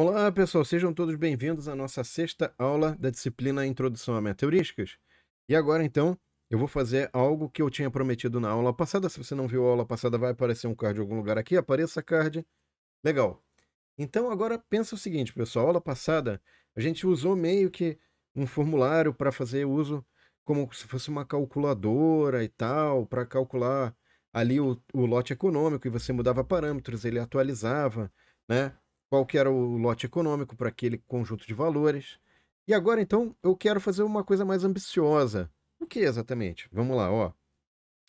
Olá, pessoal, sejam todos bem-vindos à nossa sexta aula da disciplina Introdução a Meteorísticas. E agora, então, eu vou fazer algo que eu tinha prometido na aula passada. Se você não viu a aula passada, vai aparecer um card em algum lugar aqui. Apareça card. Legal. Então, agora pensa o seguinte, pessoal. A aula passada, a gente usou meio que um formulário para fazer uso como se fosse uma calculadora e tal, para calcular ali o, o lote econômico e você mudava parâmetros, ele atualizava, né? qual que era o lote econômico para aquele conjunto de valores. E agora, então, eu quero fazer uma coisa mais ambiciosa. O que exatamente? Vamos lá, ó.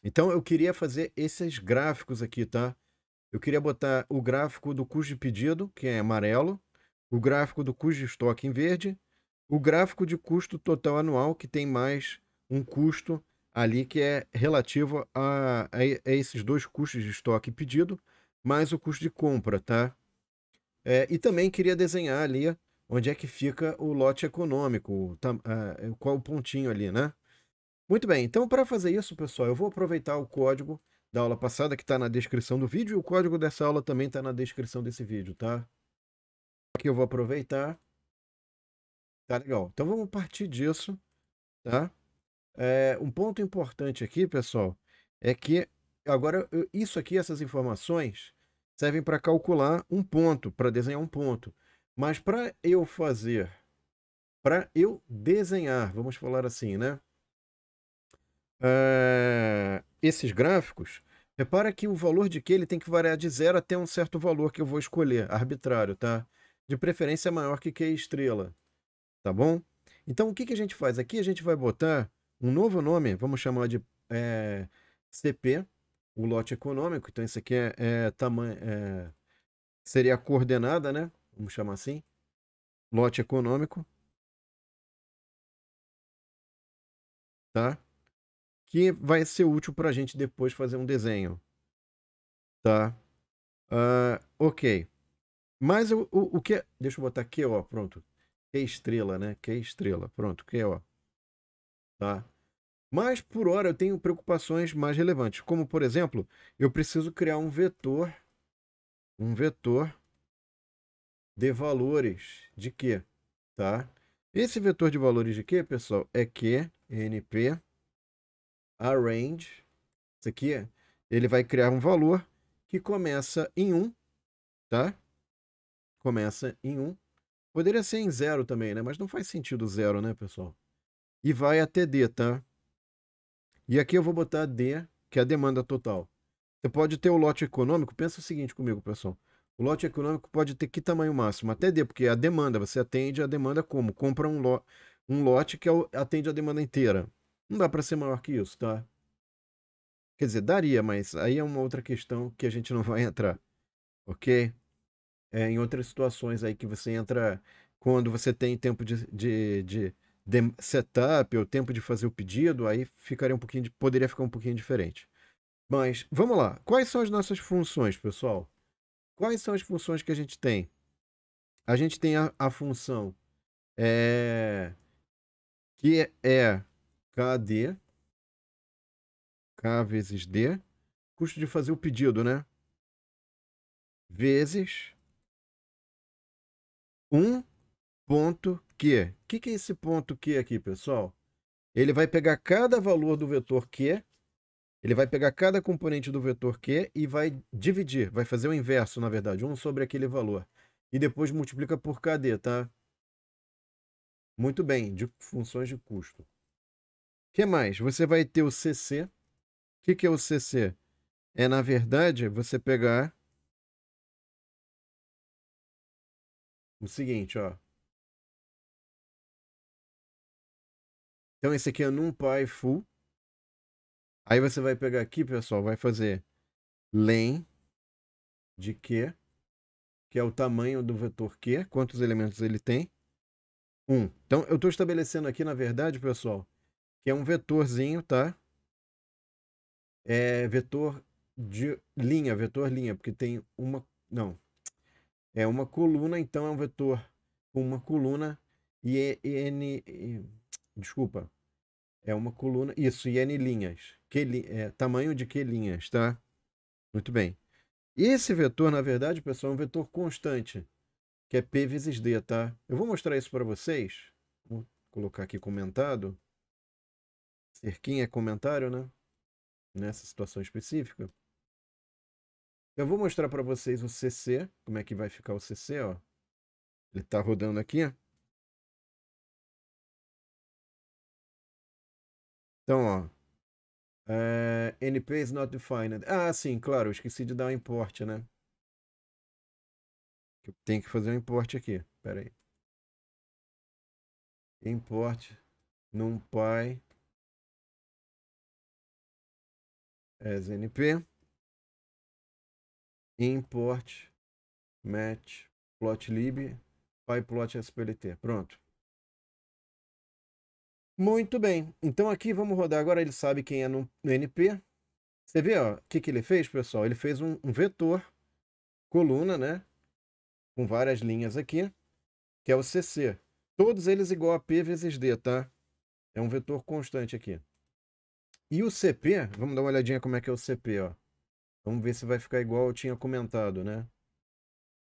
Então, eu queria fazer esses gráficos aqui, tá? Eu queria botar o gráfico do custo de pedido, que é amarelo, o gráfico do custo de estoque em verde, o gráfico de custo total anual, que tem mais um custo ali que é relativo a, a, a esses dois custos de estoque e pedido, mais o custo de compra, tá? É, e também queria desenhar ali onde é que fica o lote econômico, tá, uh, qual o pontinho ali, né? Muito bem, então para fazer isso, pessoal, eu vou aproveitar o código da aula passada que está na descrição do vídeo, e o código dessa aula também está na descrição desse vídeo, tá? Aqui eu vou aproveitar. Tá legal. Então vamos partir disso, tá? É, um ponto importante aqui, pessoal, é que agora isso aqui, essas informações, servem para calcular um ponto, para desenhar um ponto. Mas para eu fazer, para eu desenhar, vamos falar assim, né? Uh, esses gráficos, repara que o valor de Q ele tem que variar de zero até um certo valor que eu vou escolher, arbitrário, tá? De preferência maior que Q estrela, tá bom? Então, o que, que a gente faz? Aqui a gente vai botar um novo nome, vamos chamar de é, eh, CP, o lote econômico. Então, isso aqui é, é tamanho. É, seria a coordenada, né? Vamos chamar assim. Lote econômico. Tá? Que vai ser útil para a gente depois fazer um desenho. Tá? Uh, ok. Mas o, o, o que. É, deixa eu botar aqui, ó. Pronto. Que estrela, né? Que estrela. Pronto, que ó. Tá? Mas por hora eu tenho preocupações mais relevantes, como por exemplo, eu preciso criar um vetor, um vetor de valores de Q, tá? Esse vetor de valores de Q, pessoal, é Q, NP, arrange. Isso aqui, ele vai criar um valor que começa em 1, tá? Começa em 1. Poderia ser em 0 também, né? Mas não faz sentido 0, né, pessoal? E vai até D, tá? E aqui eu vou botar D, que é a demanda total. Você pode ter o lote econômico, pensa o seguinte comigo, pessoal. O lote econômico pode ter que tamanho máximo? Até D, porque é a demanda, você atende a demanda como? Compra um, lo um lote que é atende a demanda inteira. Não dá para ser maior que isso, tá? Quer dizer, daria, mas aí é uma outra questão que a gente não vai entrar, ok? É, em outras situações aí que você entra quando você tem tempo de, de, de setup, o tempo de fazer o pedido, aí ficaria um pouquinho, poderia ficar um pouquinho diferente. Mas vamos lá. Quais são as nossas funções, pessoal? Quais são as funções que a gente tem? A gente tem a, a função é, que é KD, K vezes D, custo de fazer o pedido, né? Vezes 1 ponto Q. O que, que é esse ponto Q aqui, pessoal? Ele vai pegar cada valor do vetor Q, ele vai pegar cada componente do vetor Q e vai dividir, vai fazer o inverso, na verdade, 1 sobre aquele valor. E depois multiplica por KD, tá? Muito bem, de funções de custo. O que mais? Você vai ter o CC. O que, que é o CC? É, na verdade, você pegar o seguinte, ó. Então esse aqui é NumPy full. Aí você vai pegar aqui, pessoal, vai fazer len de q, que é o tamanho do vetor q, quantos elementos ele tem. 1. Um. Então eu estou estabelecendo aqui, na verdade, pessoal, que é um vetorzinho, tá? É vetor de linha, vetor linha, porque tem uma... não. É uma coluna, então é um vetor com uma coluna e, é e, e Desculpa. É uma coluna. Isso, iene linhas. Que, li... é, tamanho de que linhas, tá? Muito bem. Esse vetor, na verdade, pessoal, é um vetor constante, que é P vezes D, tá? Eu vou mostrar isso para vocês. Vou colocar aqui comentado. Cerquinha é comentário, né? Nessa situação específica. Eu vou mostrar para vocês o CC, como é que vai ficar o CC, ó. Ele está rodando aqui. Então, ó. É, NP is not defined. Ah, sim, claro, eu esqueci de dar um import, né? Eu tenho que fazer um import aqui. Pera aí. Import numpy as np import matplotlib pyplot splt. Pronto. Muito bem. Então aqui vamos rodar. Agora ele sabe quem é no, no NP. Você vê o que, que ele fez, pessoal? Ele fez um, um vetor, coluna, né? Com várias linhas aqui, que é o CC. Todos eles igual a P vezes D, tá? É um vetor constante aqui. E o CP, vamos dar uma olhadinha como é que é o CP, ó. Vamos ver se vai ficar igual eu tinha comentado, né?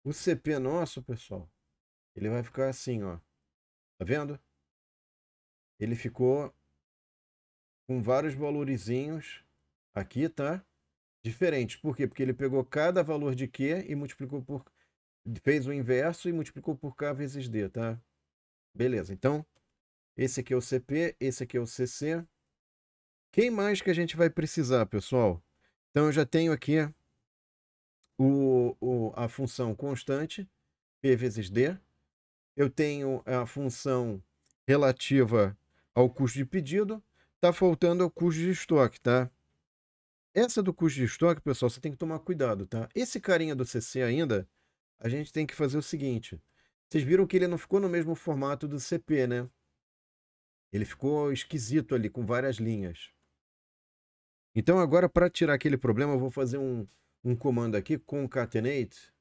O CP nosso, pessoal, ele vai ficar assim, ó. Tá vendo? ele ficou com vários valorizinhos aqui, tá? Diferentes. Por quê? Porque ele pegou cada valor de Q e multiplicou por... Fez o inverso e multiplicou por K vezes D, tá? Beleza, então, esse aqui é o CP, esse aqui é o CC. Quem mais que a gente vai precisar, pessoal? Então, eu já tenho aqui o, o, a função constante, P vezes D. Eu tenho a função relativa ao custo de pedido, está faltando ao custo de estoque, tá? Essa do custo de estoque, pessoal, você tem que tomar cuidado, tá? Esse carinha do CC ainda, a gente tem que fazer o seguinte. Vocês viram que ele não ficou no mesmo formato do CP, né? Ele ficou esquisito ali, com várias linhas. Então agora, para tirar aquele problema, eu vou fazer um, um comando aqui, concatenate,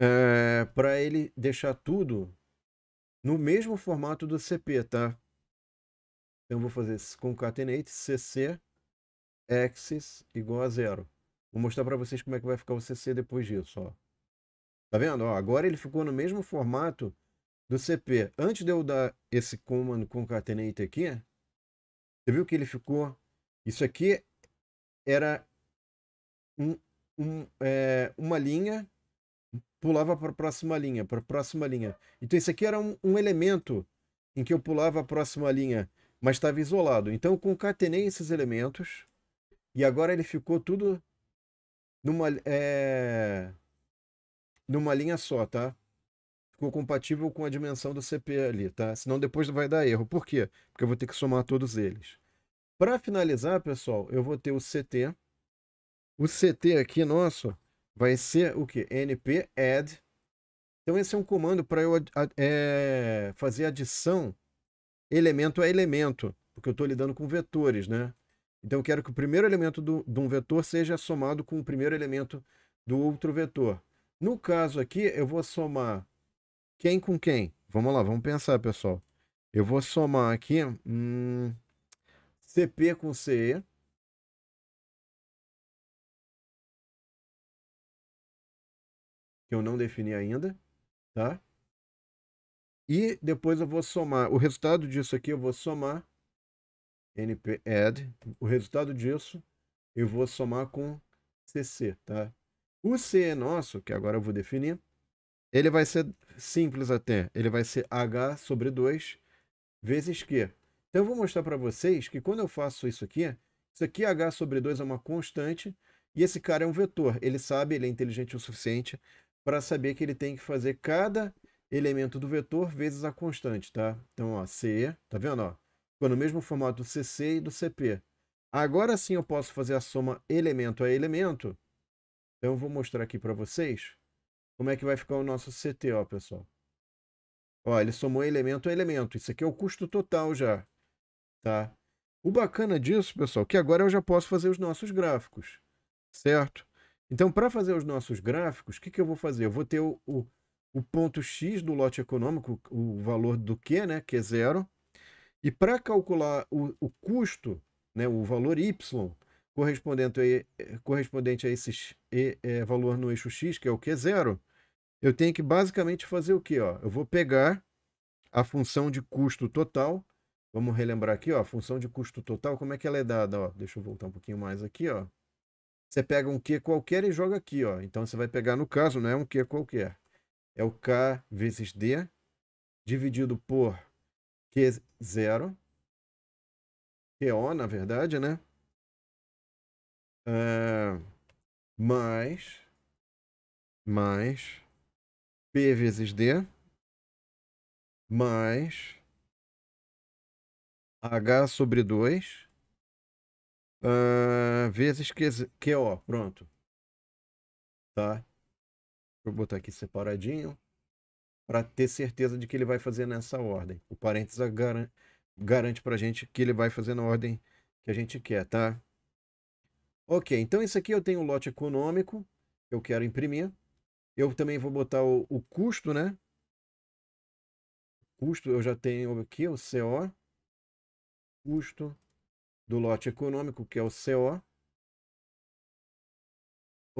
é, eh, para ele deixar tudo no mesmo formato do CP, tá? Então eu vou fazer concatenate cc axis igual a zero. Vou mostrar para vocês como é que vai ficar o cc depois disso, ó. Tá vendo? Ó, agora ele ficou no mesmo formato do CP. Antes de eu dar esse comando concatenate aqui, você viu que ele ficou... Isso aqui era um, um, é, uma linha pulava para a próxima linha, para a próxima linha. Então isso aqui era um, um, elemento em que eu pulava a próxima linha, mas estava isolado. Então eu concatenei esses elementos e agora ele ficou tudo numa, é... numa linha só, tá? Ficou compatível com a dimensão do CP ali, tá? Senão depois vai dar erro. Por quê? Porque eu vou ter que somar todos eles. Para finalizar, pessoal, eu vou ter o CT. O CT aqui nosso vai ser o que? np add. Então esse é um comando para eu é, fazer adição elemento a elemento, porque eu estou lidando com vetores, né? Então eu quero que o primeiro elemento do, de um vetor seja somado com o primeiro elemento do outro vetor. No caso aqui, eu vou somar quem com quem. Vamos lá, vamos pensar, pessoal. Eu vou somar aqui hum, CP com CE. que eu não defini ainda, tá? E depois eu vou somar, o resultado disso aqui eu vou somar np add, o resultado disso eu vou somar com cc, tá? O c é nosso, que agora eu vou definir, ele vai ser simples até, ele vai ser h sobre 2 vezes q. Então eu vou mostrar para vocês que quando eu faço isso aqui, isso aqui h sobre 2 é uma constante, e esse cara é um vetor, ele sabe, ele é inteligente o suficiente para saber que ele tem que fazer cada elemento do vetor vezes a constante, tá? Então, ó, C, tá vendo, ó? Ficou no mesmo formato do CC e do CP. Agora sim eu posso fazer a soma elemento a elemento. Então, eu vou mostrar aqui para vocês como é que vai ficar o nosso CT, ó, pessoal. Ó, ele somou elemento a elemento. Isso aqui é o custo total já, tá? O bacana disso, pessoal, que agora eu já posso fazer os nossos gráficos, certo? Então, para fazer os nossos gráficos, o que, que eu vou fazer? Eu vou ter o, o, o, ponto X do lote econômico, o valor do Q, né, que é zero. E para calcular o, o custo, né, o valor Y, correspondente a, correspondente a esse é, valor no eixo X, que é o Q0, eu tenho que basicamente fazer o quê? Ó? Eu vou pegar a função de custo total. Vamos relembrar aqui, ó, a função de custo total, como é que ela é dada? Ó, deixa eu voltar um pouquinho mais aqui. Ó. Você pega um Q qualquer e joga aqui, ó. Então você vai pegar, no caso, não é um Q qualquer. É o K vezes D dividido por Q0. QO, na verdade, né? Uh, mais mais P vezes D mais H sobre 2 uh, é, vezes QO. Pronto. Tá? Vou botar aqui separadinho para ter certeza de que ele vai fazer nessa ordem. O parênteses garante, garante para a gente que ele vai fazer na ordem que a gente quer, tá? Ok, então isso aqui eu tenho o lote econômico, eu quero imprimir. Eu também vou botar o, o custo, né? Custo, eu já tenho aqui o CO. Custo do lote econômico, que é o CO.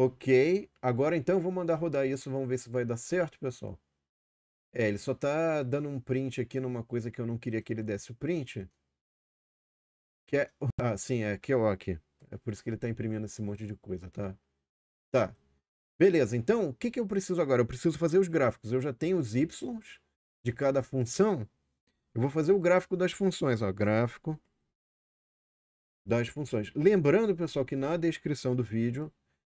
Ok, agora então vou mandar rodar isso, vamos ver se vai dar certo, pessoal. É, ele só tá dando um print aqui numa coisa que eu não queria que ele desse o print. Que é... Ah, sim, é que ó, aqui. É por isso que ele tá imprimindo esse monte de coisa, tá? Tá. Beleza, então, o que que eu preciso agora? Eu preciso fazer os gráficos. Eu já tenho os y de cada função. Eu vou fazer o gráfico das funções, ó. Gráfico das funções. Lembrando, pessoal, que na descrição do vídeo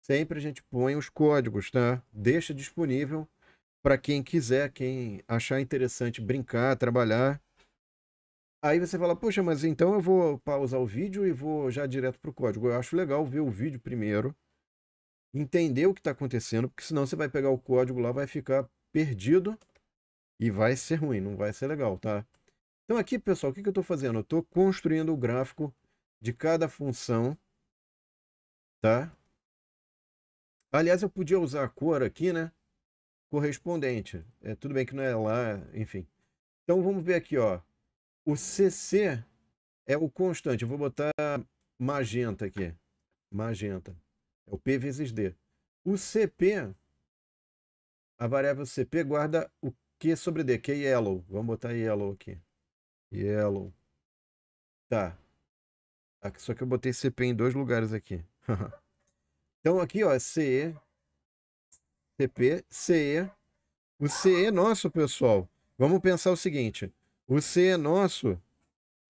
Sempre a gente põe os códigos, tá? Deixa disponível para quem quiser, quem achar interessante brincar, trabalhar. Aí você fala, poxa, mas então eu vou pausar o vídeo e vou já direto para o código. Eu acho legal ver o vídeo primeiro, entender o que está acontecendo, porque senão você vai pegar o código lá, vai ficar perdido e vai ser ruim, não vai ser legal, tá? Então aqui, pessoal, o que, que eu estou fazendo? Eu estou construindo o gráfico de cada função, tá? Aliás, eu podia usar a cor aqui, né? Correspondente. É, tudo bem que não é lá, enfim. Então vamos ver aqui, ó. O CC é o constante. Eu vou botar magenta aqui. Magenta. É o P vezes D. O CP, a variável CP guarda o Q sobre D, que é yellow. Vamos botar yellow aqui. Yellow. Tá. Só que eu botei CP em dois lugares aqui. Então aqui, ó, é CE, CP, CE. O CE nosso, pessoal, vamos pensar o seguinte. O CE nosso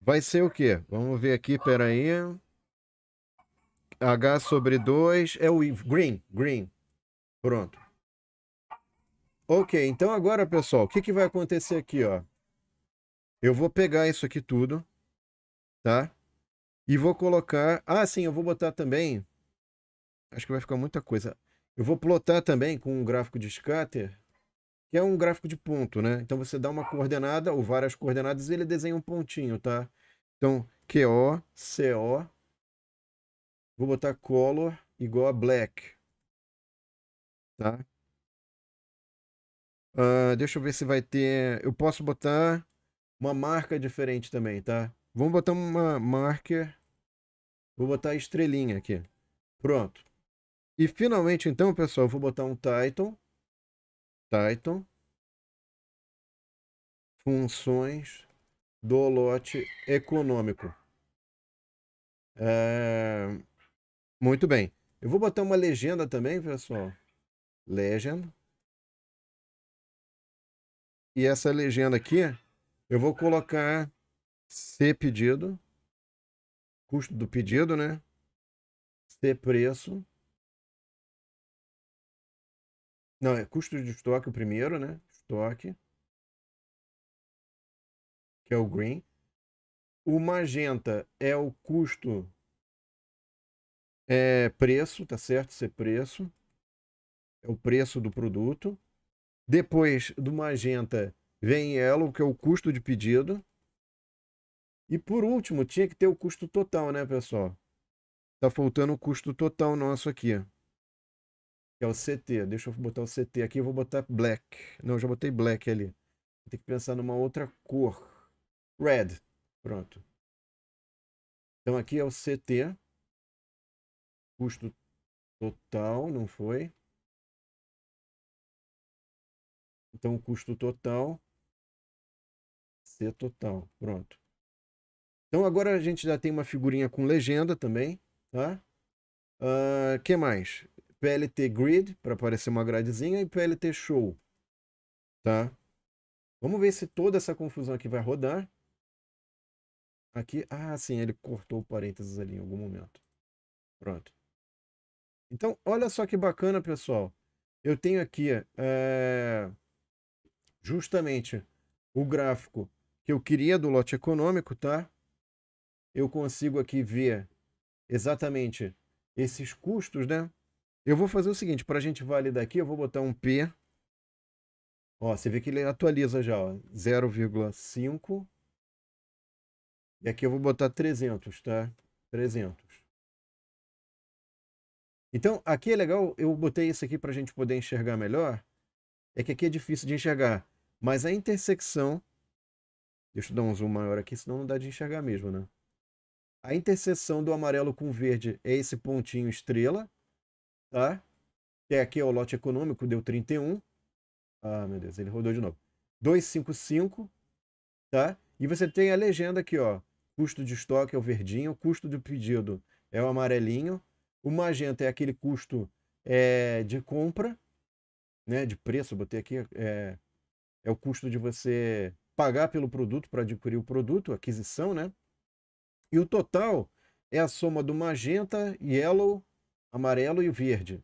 vai ser o quê? Vamos ver aqui, peraí. H sobre 2 é o green, green. Pronto. Ok, então agora, pessoal, o que, que vai acontecer aqui, ó? Eu vou pegar isso aqui tudo, tá? E vou colocar... Ah, sim, eu vou botar também Acho que vai ficar muita coisa. Eu vou plotar também com um gráfico de scatter, que é um gráfico de ponto, né? Então você dá uma coordenada ou várias coordenadas e ele desenha um pontinho, tá? Então, QO, CO. Vou botar color igual a black. Tá? Uh, deixa eu ver se vai ter... Eu posso botar uma marca diferente também, tá? Vamos botar uma marca... Vou botar estrelinha aqui. Pronto. E finalmente, então, pessoal, eu vou botar um title. Title. Funções do lote econômico. É... Muito bem. Eu vou botar uma legenda também, pessoal. Legend. E essa legenda aqui, eu vou colocar ser pedido, custo do pedido, né? ser preço. Não, é custo de estoque o primeiro, né? Estoque. Que é o green. O magenta é o custo é preço, tá certo? Ser é preço. É o preço do produto. Depois do magenta vem yellow, que é o custo de pedido. E por último, tinha que ter o custo total, né, pessoal? Tá faltando o custo total nosso aqui que é o CT. Deixa eu botar o CT aqui, eu vou botar black. Não, já botei black ali. Tem que pensar numa outra cor. Red. Pronto. Então aqui é o CT. Custo total, não foi? Então custo total. C total. Pronto. Então agora a gente já tem uma figurinha com legenda também, tá? O uh, ah, que mais? PLT Grid, para aparecer uma gradezinha, e PLT Show. Tá? Vamos ver se toda essa confusão aqui vai rodar. Aqui, ah, sim, ele cortou o parênteses ali em algum momento. Pronto. Então, olha só que bacana, pessoal. Eu tenho aqui é, justamente o gráfico que eu queria do lote econômico, tá? Eu consigo aqui ver exatamente esses custos, né? Eu vou fazer o seguinte, para a gente validar aqui, eu vou botar um P. Ó, você vê que ele atualiza já, 0,5. E aqui eu vou botar 300, tá? 300. Então, aqui é legal, eu botei isso aqui para a gente poder enxergar melhor. É que aqui é difícil de enxergar, mas a intersecção... Deixa eu dar um zoom maior aqui, senão não dá de enxergar mesmo, né? A interseção do amarelo com o verde é esse pontinho estrela, tá? Até aqui é o lote econômico, deu 31. Ah, meu Deus, ele rodou de novo. 255, tá? E você tem a legenda aqui, ó. Custo de estoque é o verdinho, custo do pedido é o amarelinho, o magenta é aquele custo é, de compra, né? De preço, botei aqui, é, é o custo de você pagar pelo produto para adquirir o produto, aquisição, né? E o total é a soma do magenta, yellow amarelo e o verde.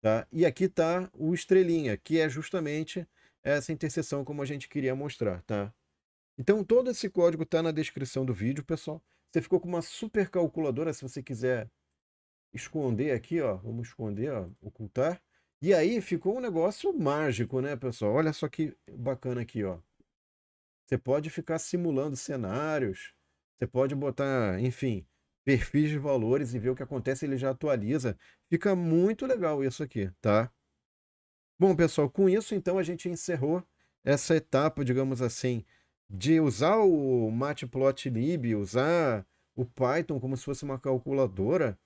Tá? E aqui está o estrelinha, que é justamente essa interseção como a gente queria mostrar. Tá? Então todo esse código está na descrição do vídeo, pessoal. Você ficou com uma super calculadora, se você quiser esconder aqui, ó, vamos esconder, ó, ocultar. E aí ficou um negócio mágico, né, pessoal? Olha só que bacana aqui, ó. Você pode ficar simulando cenários, você pode botar, enfim, perfis de valores e ver o que acontece, ele já atualiza. Fica muito legal isso aqui, tá? Bom, pessoal, com isso então a gente encerrou essa etapa, digamos assim, de usar o matplotlib, usar o Python como se fosse uma calculadora.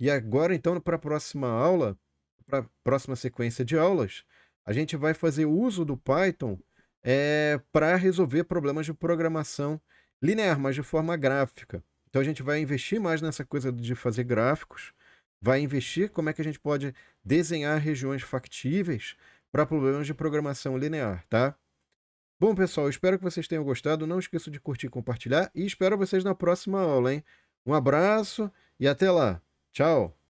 E agora então para a próxima aula, para a próxima sequência de aulas, a gente vai fazer uso do Python é, para resolver problemas de programação linear, mas de forma gráfica. Então a gente vai investir mais nessa coisa de fazer gráficos, vai investir como é que a gente pode desenhar regiões factíveis para problemas de programação linear, tá? Bom, pessoal, espero que vocês tenham gostado. Não esqueça de curtir, compartilhar e espero vocês na próxima aula, hein? Um abraço e até lá. Tchau!